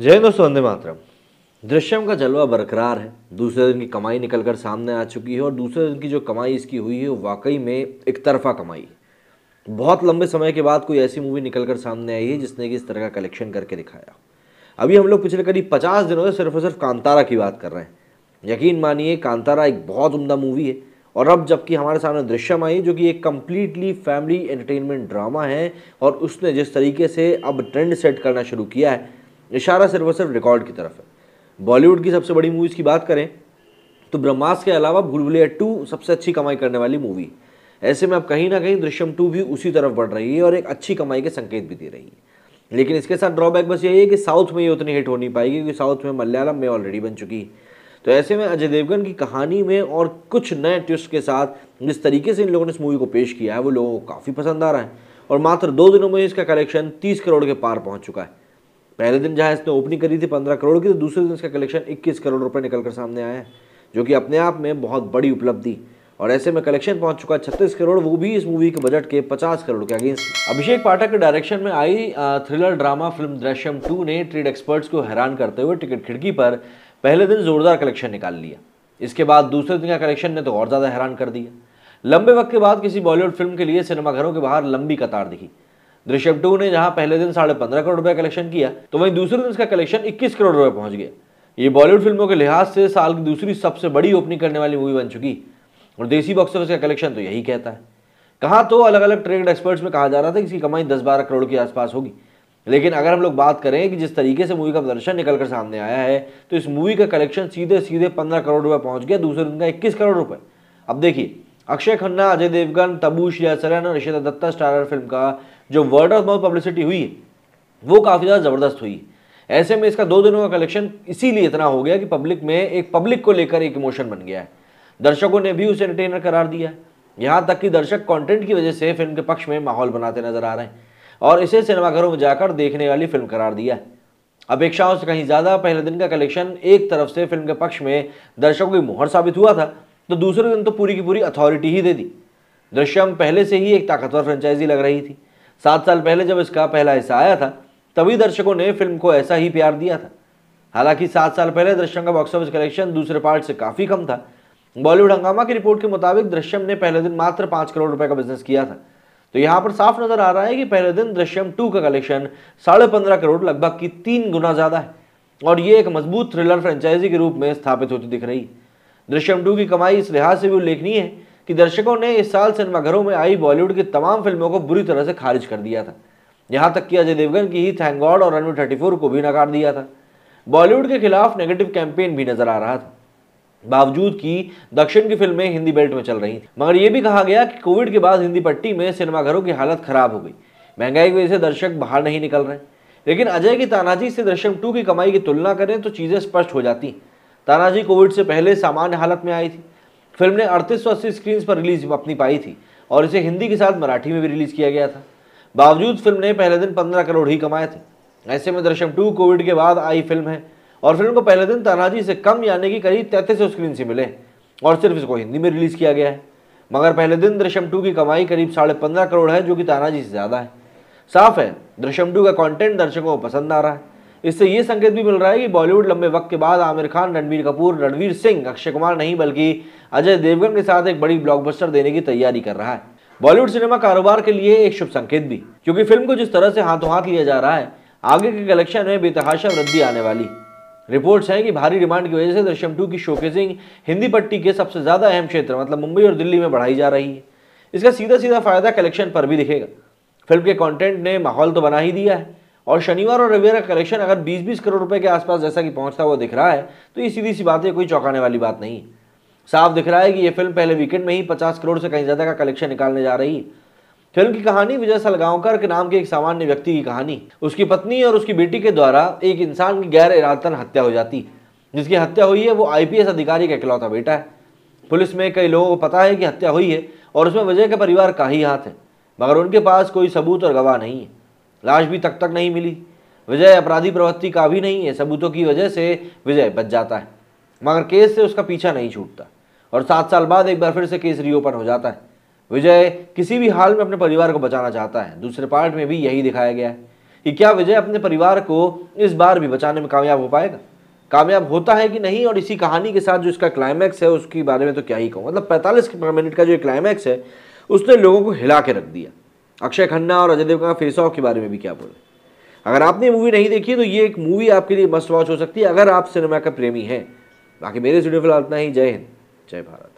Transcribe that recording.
जय दोस्तों वंदे मातरम दृश्यम का जलवा बरकरार है दूसरे दिन की कमाई निकल कर सामने आ चुकी है और दूसरे दिन की जो कमाई इसकी हुई है वो वाकई में एक तरफा कमाई बहुत लंबे समय के बाद कोई ऐसी मूवी निकल कर सामने आई है जिसने कि इस तरह का कलेक्शन करके दिखाया अभी हम लोग पिछले करीब पचास दिनों से सिर्फ और सिर्फ कांतारा की बात कर रहे हैं यकीन मानिए कांतारा एक बहुत उमदा मूवी है और अब जबकि हमारे सामने दृश्यम आई जो कि एक कम्प्लीटली फैमिली एंटरटेनमेंट ड्रामा है और उसने जिस तरीके से अब ट्रेंड सेट करना शुरू किया है इशारा सिर्फ और सिर्फ रिकॉर्ड की तरफ है बॉलीवुड की सबसे बड़ी मूवीज़ की बात करें तो ब्रह्मास के अलावा भूल टू सबसे अच्छी कमाई करने वाली मूवी ऐसे में अब कहीं ना कहीं दृश्यम टू भी उसी तरफ बढ़ रही है और एक अच्छी कमाई के संकेत भी दे रही है लेकिन इसके साथ ड्रॉबैक बस यही है कि साउथ में ये उतनी हिट हो नहीं पाएगी क्योंकि साउथ में मलयालम में ऑलरेडी बन चुकी तो ऐसे में अजय देवगन की कहानी में और कुछ नए ट्विस्ट के साथ जिस तरीके से इन लोगों ने इस मूवी को पेश किया है वो लोगों को काफ़ी पसंद आ रहा है और मात्र दो दिनों में इसका कलेक्शन तीस करोड़ के पार पहुँच चुका है पहले दिन जहाँ इसने ओपनिंग करी थी पंद्रह करोड़ की तो दूसरे दिन इसका कलेक्शन इक्कीस करोड़ रुपये निकल कर सामने आया है जो कि अपने आप में बहुत बड़ी उपलब्धि और ऐसे में कलेक्शन पहुंच चुका है छत्तीस करोड़ वो भी इस मूवी के बजट के 50 करोड़ के अगेंस्ट अभिषेक पाठक के डायरेक्शन में आई thriller drama film Drishyam two ने ट्रेड एक्सपर्ट्स को हैरान करते हुए टिकट खिड़की पर पहले दिन जोरदार कलेक्शन निकाल लिया इसके बाद दूसरे दिन का कलेक्शन ने तो और ज़्यादा हैरान कर दिया लंबे वक्त के बाद किसी बॉलीवुड फिल्म के लिए सिनेमाघरों के बाहर लंबी कतार दिखी दृश्यम टू ने जहां पहले दिन साढ़े पंद्रह करोड़ रुपए कलेक्शन किया तो वहीं दूसरे दिन इसका कलेक्शन इक्कीस करोड़ रुपए पहुंच गया ये बॉलीवुड फिल्मों के लिहाज से साल की दूसरी सबसे बड़ी ओपनिंग करने वाली मूवी बन चुकी और देसी बॉक्स ऑफिस का कलेक्शन तो यही कहता है कहा तो अलग अलग ट्रेड एक्सपर्ट्स में कहा जा रहा था कि इसकी कमाई दस बारह करोड़ के आसपास होगी लेकिन अगर हम लोग बात करें कि जिस तरीके से मूवी का प्रदर्शन निकल कर सामने आया है तो इस मूवी का कलेक्शन सीधे सीधे पंद्रह करोड़ रुपए पहुंच गया दूसरे दिन का इक्कीस करोड़ रुपए अब देखिए अक्षय खन्ना अजय देवगन तबू श्रिया सरन और ऋषिता दत्ता स्टारर फिल्म का जो वर्ड ऑफ माउथ पब्लिसिटी हुई है वो काफ़ी ज़्यादा ज़बरदस्त हुई है ऐसे में इसका दो दिनों का कलेक्शन इसीलिए इतना हो गया कि पब्लिक में एक पब्लिक को लेकर एक इमोशन बन गया है दर्शकों ने भी उसे एंटरटेनर करार दिया है यहाँ तक कि दर्शक कंटेंट की वजह से फिल्म के पक्ष में माहौल बनाते नजर आ रहे हैं और इसे सिनेमाघरों में जाकर देखने वाली फिल्म करार दिया है अपेक्षाओं से कहीं ज़्यादा पहले दिन का कलेक्शन एक तरफ से फिल्म के पक्ष में दर्शकों की मुहर साबित हुआ था तो दूसरे दिन तो पूरी की पूरी अथॉरिटी ही दे दी दृश्यम पहले से ही एक ताकतवर फ्रेंचाइजी लग रही थी सात साल पहले जब इसका पहला हिस्सा आया था तभी दर्शकों ने फिल्म को ऐसा ही प्यार दिया था हालांकि सात साल पहले दृश्यम का बॉक्स ऑफिस कलेक्शन दूसरे पार्ट से काफ़ी कम था बॉलीवुड हंगामा की रिपोर्ट के मुताबिक दृश्यम ने पहले दिन मात्र पांच करोड़ रुपए का बिजनेस किया था तो यहां पर साफ नजर आ रहा है कि पहले दिन दृश्यम टू का कलेक्शन साढ़े पंद्रह करोड़ लगभग की तीन गुना ज़्यादा है और ये एक मजबूत थ्रिलर फ्रेंचाइजी के रूप में स्थापित होती दिख रही है दृश्यम टू की कमाई इस लिहाज से भी उल्लेखनीय है कि दर्शकों ने इस साल सिनेमाघरों में आई बॉलीवुड की तमाम फिल्मों को बुरी तरह से खारिज कर दिया था यहाँ तक कि अजय देवगन की ही थैंक गॉड और रणवीर थर्टी को भी नकार दिया था बॉलीवुड के खिलाफ नेगेटिव कैंपेन भी नजर आ रहा था बावजूद कि दक्षिण की फिल्में हिंदी बेल्ट में चल रही थी मगर ये भी कहा गया कि कोविड के बाद हिंदी पट्टी में सिनेमाघरों की हालत खराब हो गई महंगाई की वजह से दर्शक बाहर नहीं निकल रहे लेकिन अजय की तानाजी से दर्शक टू की कमाई की तुलना करें तो चीज़ें स्पष्ट हो जाती तानाजी कोविड से पहले सामान्य हालत में आई थी फिल्म ने अड़तीस सौ अस्सी स्क्रीन पर रिलीज अपनी पाई थी और इसे हिंदी के साथ मराठी में भी रिलीज किया गया था बावजूद फिल्म ने पहले दिन पंद्रह करोड़ ही कमाए थे ऐसे में दर्शन टू कोविड के बाद आई फिल्म है और फिल्म को पहले दिन तानाजी से कम यानी कि करीब तैंतीस सौ स्क्रीन से मिले और सिर्फ इसको हिंदी में रिलीज किया गया है मगर पहले दिन दृश्यम टू की कमाई करीब साढ़े पंद्रह करोड़ है जो कि तानाजी से ज़्यादा है साफ है दृश्यम टू का कंटेंट दर्शकों को पसंद आ रहा है इससे ये संकेत भी मिल रहा है कि बॉलीवुड लंबे वक्त के बाद आमिर खान रणबीर कपूर रणवीर सिंह अक्षय कुमार नहीं बल्कि अजय देवगन के साथ एक बड़ी ब्लॉकबस्टर देने की तैयारी कर रहा है बॉलीवुड सिनेमा कारोबार के लिए एक शुभ संकेत भी क्योंकि फिल्म को जिस तरह से हाथों हाथ लिया जा रहा है आगे के कलेक्शन में बेतहाशा वृद्धि आने वाली रिपोर्ट्स हैं कि भारी डिमांड की वजह से दृश्यम टू की शोकेसिंग हिंदी पट्टी के सबसे ज़्यादा अहम क्षेत्र मतलब मुंबई और दिल्ली में बढ़ाई जा रही है इसका सीधा सीधा फायदा कलेक्शन पर भी दिखेगा फिल्म के कंटेंट ने माहौल तो बना ही दिया है और शनिवार और रविवार का कलेक्शन अगर 20-20 करोड़ रुपए के आसपास जैसा कि पहुंचता हुआ दिख रहा है तो ये सीधी सी बात है कोई चौंकाने वाली बात नहीं साफ दिख रहा है कि ये फिल्म पहले वीकेंड में ही पचास करोड़ से कहीं ज़्यादा का कलेक्शन निकालने जा रही है फिल्म की कहानी विजय सलगांवकर के नाम के एक सामान्य व्यक्ति की कहानी उसकी पत्नी और उसकी बेटी के द्वारा एक इंसान की गैर इरादतन हत्या हो जाती जिसकी हत्या हुई है वो आईपीएस अधिकारी का इकलौता बेटा है पुलिस में कई लोगों को पता है कि हत्या हुई है और उसमें विजय के परिवार का ही हाथ है मगर उनके पास कोई सबूत और गवाह नहीं है लाश भी तक तक नहीं मिली विजय अपराधी प्रवृत्ति का भी नहीं है सबूतों की वजह से विजय बच जाता है मगर केस से उसका पीछा नहीं छूटता और सात साल बाद एक बार फिर से केस रीओपन हो जाता है विजय किसी भी हाल में अपने परिवार को बचाना चाहता है दूसरे पार्ट में भी यही दिखाया गया है कि क्या विजय अपने परिवार को इस बार भी बचाने में कामयाब हो पाएगा कामयाब होता है कि नहीं और इसी कहानी के साथ जो इसका क्लाइमैक्स है उसके बारे में तो क्या ही कहूँ मतलब पैंतालीस मिनट का जो क्लाइमैक्स है उसने लोगों को हिला के रख दिया अक्षय खन्ना और अजय देवगन का फेस ऑफ के बारे में भी क्या बोले अगर आपने मूवी नहीं देखी तो ये एक मूवी आपके लिए मस्ट वॉच हो सकती है अगर आप सिनेमा का प्रेमी हैं बाकी मेरे स्टूडियो फिलहाल इतना ही जय हिंद जय भारत